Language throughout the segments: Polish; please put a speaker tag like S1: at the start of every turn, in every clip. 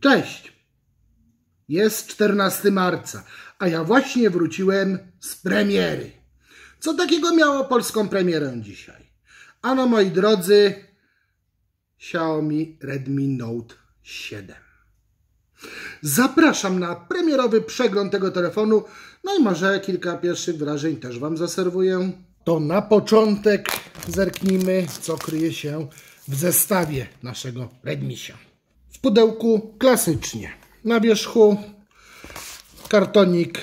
S1: Cześć! Jest 14 marca, a ja właśnie wróciłem z premiery. Co takiego miało polską premierę dzisiaj? Ano, moi drodzy, Xiaomi Redmi Note 7. Zapraszam na premierowy przegląd tego telefonu, no i może kilka pierwszych wrażeń też Wam zaserwuję. To na początek zerknijmy, co kryje się w zestawie naszego Redmisia w pudełku klasycznie. Na wierzchu kartonik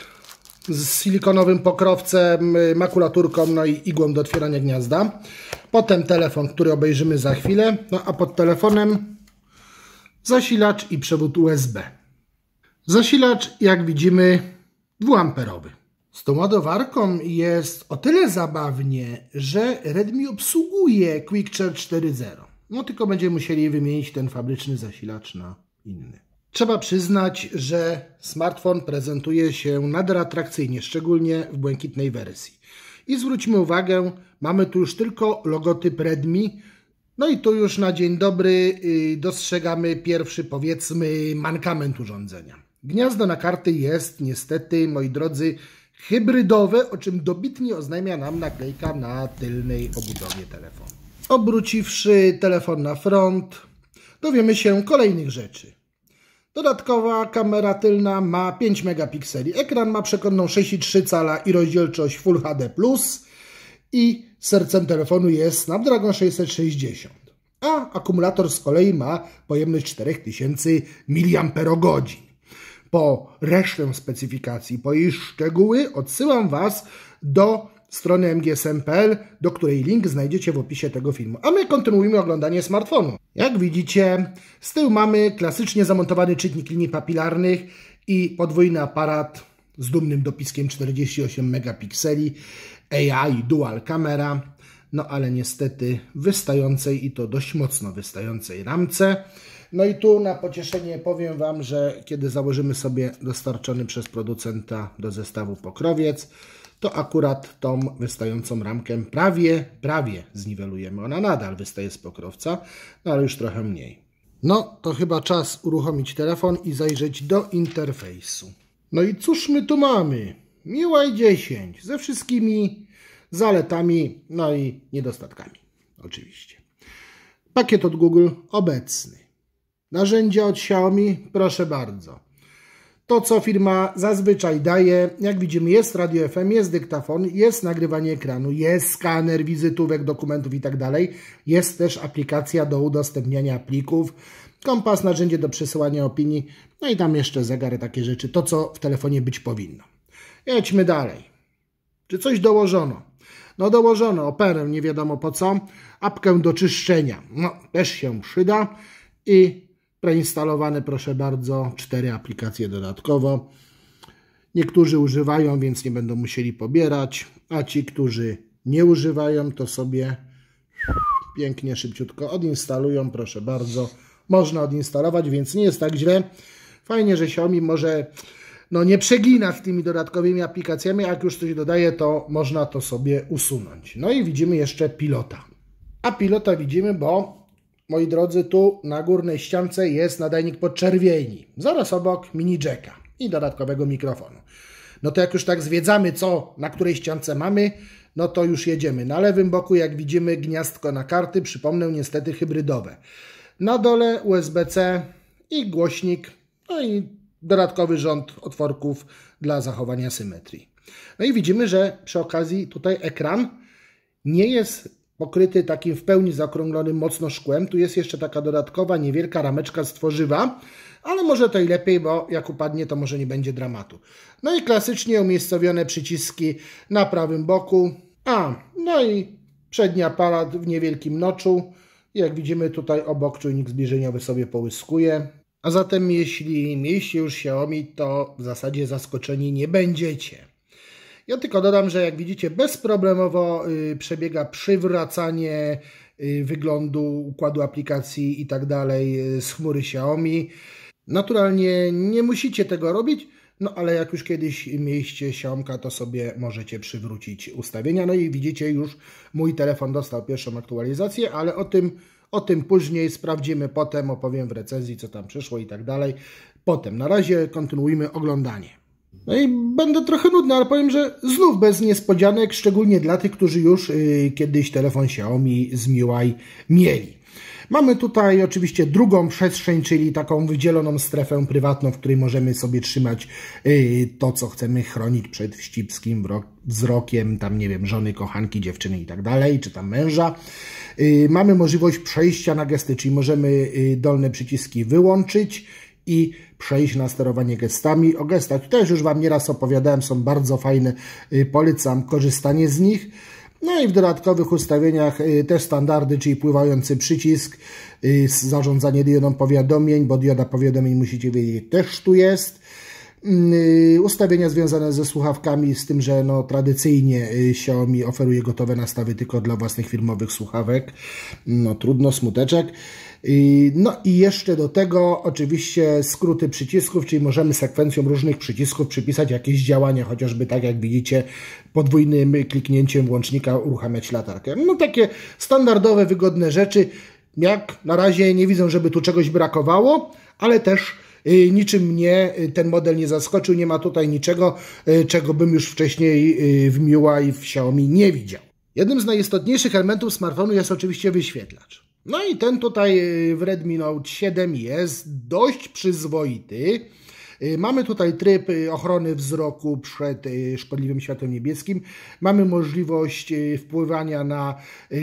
S1: z silikonowym pokrowcem, y, makulaturką, no i igłą do otwierania gniazda. Potem telefon, który obejrzymy za chwilę, no a pod telefonem zasilacz i przewód USB. Zasilacz, jak widzimy, dwuamperowy. Z tą ładowarką jest o tyle zabawnie, że Redmi obsługuje QuickCharge 4.0. No tylko będziemy musieli wymienić ten fabryczny zasilacz na inny. Trzeba przyznać, że smartfon prezentuje się nader atrakcyjnie, szczególnie w błękitnej wersji. I zwróćmy uwagę, mamy tu już tylko logotyp Redmi, no i tu już na dzień dobry y, dostrzegamy pierwszy, powiedzmy, mankament urządzenia. Gniazdo na karty jest niestety, moi drodzy, hybrydowe, o czym dobitnie oznajmia nam naklejka na tylnej obudowie telefonu. Obróciwszy telefon na front, dowiemy się kolejnych rzeczy. Dodatkowa kamera tylna ma 5 megapikseli. Ekran ma przekonną 6,3 cala i rozdzielczość Full HD+. I sercem telefonu jest Snapdragon 660. A akumulator z kolei ma pojemność 4000 mAh. Po resztę specyfikacji, po jej szczegóły odsyłam Was do strony mgsm.pl, do której link znajdziecie w opisie tego filmu. A my kontynuujemy oglądanie smartfonu. Jak widzicie, z tyłu mamy klasycznie zamontowany czytnik linii papilarnych i podwójny aparat z dumnym dopiskiem 48 megapikseli, AI dual camera, no ale niestety wystającej i to dość mocno wystającej ramce. No i tu na pocieszenie powiem Wam, że kiedy założymy sobie dostarczony przez producenta do zestawu pokrowiec, to akurat tą wystającą ramkę prawie, prawie zniwelujemy. Ona nadal wystaje z pokrowca, no ale już trochę mniej. No, to chyba czas uruchomić telefon i zajrzeć do interfejsu. No i cóż my tu mamy? MIUI 10 ze wszystkimi zaletami, no i niedostatkami oczywiście. Pakiet od Google obecny. Narzędzia od Xiaomi, proszę bardzo. To, co firma zazwyczaj daje, jak widzimy, jest radio FM, jest dyktafon, jest nagrywanie ekranu, jest skaner wizytówek, dokumentów itd. Tak jest też aplikacja do udostępniania plików, kompas, narzędzie do przesyłania opinii, no i tam jeszcze zegary takie rzeczy. To, co w telefonie być powinno. Jedźmy dalej. Czy coś dołożono? No dołożono operę, nie wiadomo po co, apkę do czyszczenia, no też się przyda i Preinstalowane, proszę bardzo, cztery aplikacje dodatkowo. Niektórzy używają, więc nie będą musieli pobierać, a ci, którzy nie używają, to sobie pięknie, szybciutko odinstalują, proszę bardzo. Można odinstalować, więc nie jest tak źle. Fajnie, że Xiaomi może no, nie przegina z tymi dodatkowymi aplikacjami, jak już coś dodaje, to można to sobie usunąć. No i widzimy jeszcze pilota. A pilota widzimy, bo moi drodzy, tu na górnej ściance jest nadajnik podczerwieni. Zaraz obok mini jacka i dodatkowego mikrofonu. No to jak już tak zwiedzamy, co na której ściance mamy, no to już jedziemy. Na lewym boku, jak widzimy, gniazdko na karty, przypomnę, niestety hybrydowe. Na dole USB-C i głośnik, no i dodatkowy rząd otworków dla zachowania symetrii. No i widzimy, że przy okazji tutaj ekran nie jest pokryty takim w pełni zakrąglonym mocno szkłem. Tu jest jeszcze taka dodatkowa, niewielka rameczka z tworzywa, ale może to i lepiej, bo jak upadnie, to może nie będzie dramatu. No i klasycznie umiejscowione przyciski na prawym boku. A, no i przedni aparat w niewielkim noczu. Jak widzimy tutaj obok czujnik zbliżeniowy sobie połyskuje. A zatem jeśli mieliście już Xiaomi, to w zasadzie zaskoczeni nie będziecie. Ja tylko dodam, że jak widzicie, bezproblemowo y, przebiega przywracanie y, wyglądu, układu aplikacji i tak dalej y, z chmury Xiaomi. Naturalnie nie musicie tego robić, no ale jak już kiedyś mieliście Xiaomka, to sobie możecie przywrócić ustawienia. No i widzicie już, mój telefon dostał pierwszą aktualizację, ale o tym, o tym później sprawdzimy potem, opowiem w recenzji, co tam przyszło i tak dalej. Potem, na razie kontynuujmy oglądanie. No i będę trochę nudny, ale powiem, że znów bez niespodzianek, szczególnie dla tych, którzy już yy, kiedyś telefon Xiaomi z MIUI mieli. Mamy tutaj oczywiście drugą przestrzeń, czyli taką wydzieloną strefę prywatną, w której możemy sobie trzymać yy, to, co chcemy chronić przed wścibskim wzrokiem, tam nie wiem, żony, kochanki, dziewczyny i tak dalej, czy tam męża. Yy, mamy możliwość przejścia na gesty, czyli możemy yy, dolne przyciski wyłączyć i przejść na sterowanie gestami. O gestach też już Wam nieraz opowiadałem, są bardzo fajne, y, polecam korzystanie z nich. No i w dodatkowych ustawieniach y, też standardy, czyli pływający przycisk, y, zarządzanie diodą powiadomień, bo dioda powiadomień musicie wiedzieć też tu jest. Mm, ustawienia związane ze słuchawkami, z tym, że no, tradycyjnie Xiaomi oferuje gotowe nastawy tylko dla własnych firmowych słuchawek. No trudno, smuteczek. No i jeszcze do tego oczywiście skróty przycisków, czyli możemy sekwencją różnych przycisków przypisać jakieś działanie, chociażby tak jak widzicie podwójnym kliknięciem włącznika uruchamiać latarkę. No takie standardowe, wygodne rzeczy. Jak na razie nie widzę, żeby tu czegoś brakowało, ale też y, Niczym mnie y, ten model nie zaskoczył, nie ma tutaj niczego, y, czego bym już wcześniej w MIUI i w Xiaomi nie widział. Jednym z najistotniejszych elementów smartfonu jest oczywiście wyświetlacz. No i ten tutaj y, w Redmi Note 7 jest dość przyzwoity. Y, mamy tutaj tryb y, ochrony wzroku przed szkodliwym światłem niebieskim. Mamy możliwość wpływania na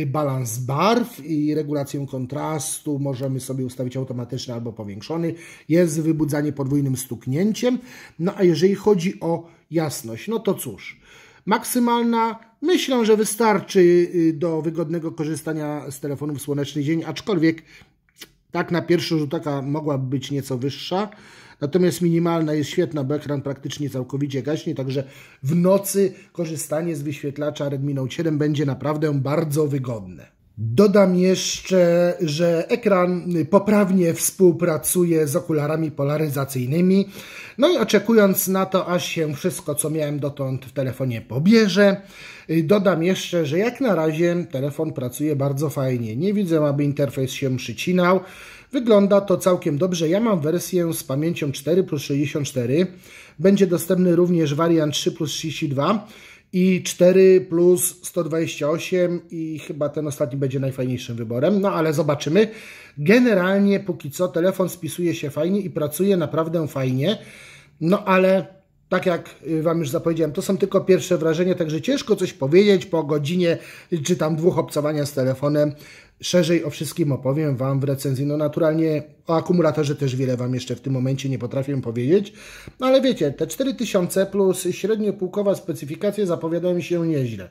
S1: balans barw i regulację kontrastu. Możemy sobie ustawić automatyczny albo powiększony. Jest wybudzanie podwójnym stuknięciem. No a jeżeli chodzi o jasność, no to cóż maksymalna. Myślę, że wystarczy y, do wygodnego korzystania z telefonu w słoneczny dzień, aczkolwiek tak na pierwszy rzut oka mogłaby być nieco wyższa. Natomiast minimalna jest świetna, bo ekran praktycznie całkowicie gaśnie, także w nocy korzystanie z wyświetlacza Redmi Note 7 będzie naprawdę bardzo wygodne. Dodam jeszcze, że ekran poprawnie współpracuje z okularami polaryzacyjnymi. No i oczekując na to, aż się wszystko, co miałem dotąd w telefonie pobierze, y, dodam jeszcze, że jak na razie telefon pracuje bardzo fajnie. Nie widzę, aby interfejs się przycinał. Wygląda to całkiem dobrze. Ja mam wersję z pamięcią 4 plus 64. Będzie dostępny również wariant 3 plus 32 i 4 plus 128 i chyba ten ostatni będzie najfajniejszym wyborem, no ale zobaczymy. Generalnie póki co telefon spisuje się fajnie i pracuje naprawdę fajnie, no ale tak jak y, Wam już zapowiedziałem, to są tylko pierwsze wrażenia, także ciężko coś powiedzieć po godzinie czy tam dwóch obcowania z telefonem. Szerzej o wszystkim opowiem Wam w recenzji. No naturalnie o akumulatorze też wiele Wam jeszcze w tym momencie nie potrafię powiedzieć, no ale wiecie, te 4000 plus średnio pułkowa specyfikacja zapowiadają się nieźle.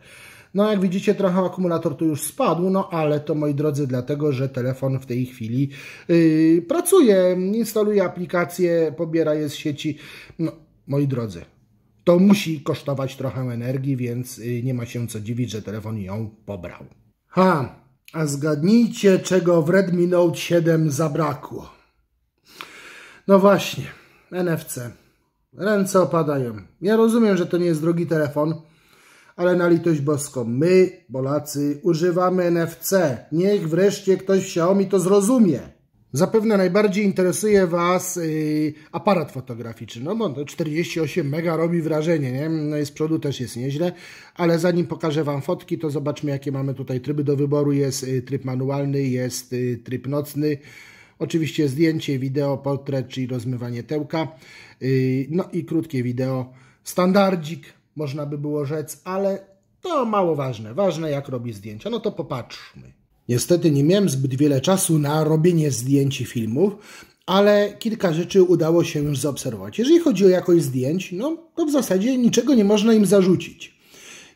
S1: No jak widzicie trochę akumulator tu już spadł, no ale to moi drodzy dlatego, że telefon w tej chwili yy, pracuje, instaluje aplikacje, pobiera je z sieci. No, moi drodzy, to musi kosztować trochę energii, więc y, nie ma się co dziwić, że telefon ją pobrał. Ha, a zgadnijcie, czego w Redmi Note 7 zabrakło. No właśnie, NFC. Ręce opadają. Ja rozumiem, że to nie jest drogi telefon, ale na litość boską, my, Polacy, używamy NFC. Niech wreszcie ktoś w Xiaomi to zrozumie. Zapewne najbardziej interesuje Was y, aparat fotograficzny. No bo 48 mega robi wrażenie, nie? No i z przodu też jest nieźle, ale zanim pokażę Wam fotki, to zobaczmy jakie mamy tutaj tryby do wyboru. Jest y, tryb manualny, jest y, tryb nocny, oczywiście zdjęcie, wideo, portret, czyli rozmywanie tełka, no i krótkie wideo. Standardzik, można by było rzec, ale to mało ważne. Ważne jak robi zdjęcia. No to popatrzmy. Niestety nie miałem zbyt wiele czasu na robienie zdjęć i filmów, ale kilka rzeczy udało się już zaobserwować. Jeżeli chodzi o jakość zdjęć, no to w zasadzie niczego nie można im zarzucić.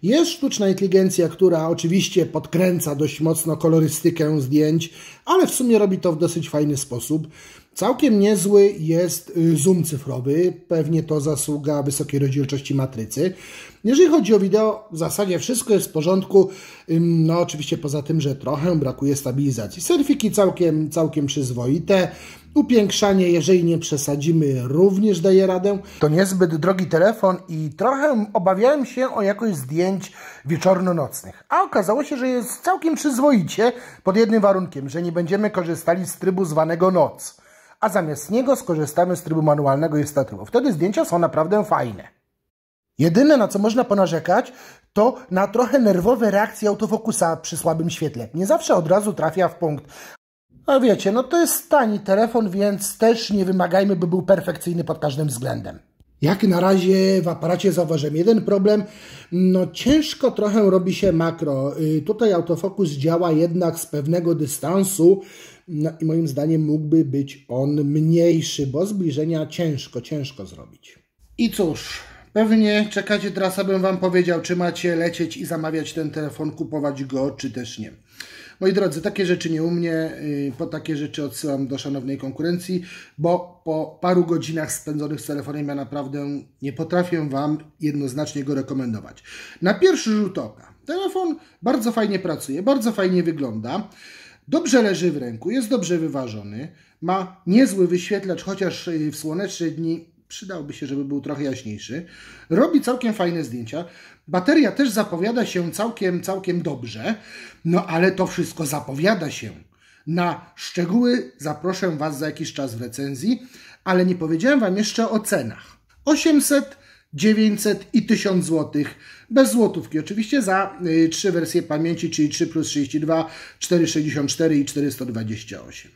S1: Jest sztuczna inteligencja, która oczywiście podkręca dość mocno kolorystykę zdjęć, ale w sumie robi to w dosyć fajny sposób. Całkiem niezły jest y, zoom cyfrowy, pewnie to zasługa wysokiej rozdzielczości matrycy. Jeżeli chodzi o wideo, w zasadzie wszystko jest w porządku, no oczywiście poza tym, że trochę brakuje stabilizacji. Serfiki całkiem, całkiem przyzwoite, upiększanie, jeżeli nie przesadzimy, również daje radę. To niezbyt drogi telefon i trochę obawiałem się o jakość zdjęć wieczorno-nocnych. A okazało się, że jest całkiem przyzwoicie, pod jednym warunkiem, że nie będziemy korzystali z trybu zwanego noc a zamiast niego skorzystamy z trybu manualnego i statywu. Wtedy zdjęcia są naprawdę fajne. Jedyne na co można ponarzekać to na trochę nerwowe reakcje autofokusa przy słabym świetle. Nie zawsze od razu trafia w punkt. A wiecie, no to jest tani telefon, więc też nie wymagajmy, by był perfekcyjny pod każdym względem. Jak na razie w aparacie zauważyłem jeden problem. No ciężko trochę robi się makro. Y, tutaj autofokus działa jednak z pewnego dystansu, no i moim zdaniem mógłby być on mniejszy, bo zbliżenia ciężko, ciężko zrobić. I cóż, pewnie czekacie teraz, abym Wam powiedział, czy macie lecieć i zamawiać ten telefon, kupować go, czy też nie. Moi drodzy, takie rzeczy nie u mnie, yy, po takie rzeczy odsyłam do szanownej konkurencji, bo po paru godzinach spędzonych z telefonem ja naprawdę nie potrafię Wam jednoznacznie go rekomendować. Na pierwszy rzut oka telefon bardzo fajnie pracuje, bardzo fajnie wygląda. Dobrze leży w ręku, jest dobrze wyważony, ma niezły wyświetlacz, chociaż y, w słoneczne dni przydałby się, żeby był trochę jaśniejszy. Robi całkiem fajne zdjęcia. Bateria też zapowiada się całkiem, całkiem dobrze, no ale to wszystko zapowiada się. Na szczegóły zaproszę Was za jakiś czas w recenzji, ale nie powiedziałem Wam jeszcze o cenach. 800 900 i 1000 zł. Bez złotówki oczywiście za y, trzy wersje pamięci, czyli 3 plus 32, 464 i 428.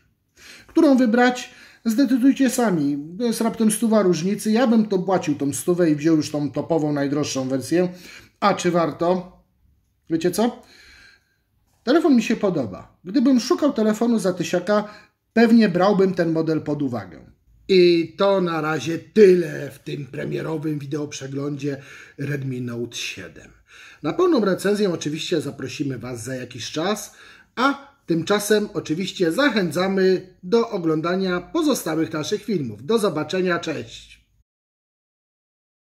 S1: Którą wybrać? Zdecydujcie sami. To jest raptem stuwa różnicy. Ja bym to płacił tą stówę i wziął już tą topową, najdroższą wersję. A czy warto? Wiecie co? Telefon mi się podoba. Gdybym szukał telefonu za tysiaka, pewnie brałbym ten model pod uwagę. I to na razie tyle w tym premierowym wideoprzeglądzie Redmi Note 7. Na pełną recenzję oczywiście zaprosimy Was za jakiś czas, a tymczasem oczywiście zachęcamy do oglądania pozostałych naszych filmów. Do zobaczenia, cześć!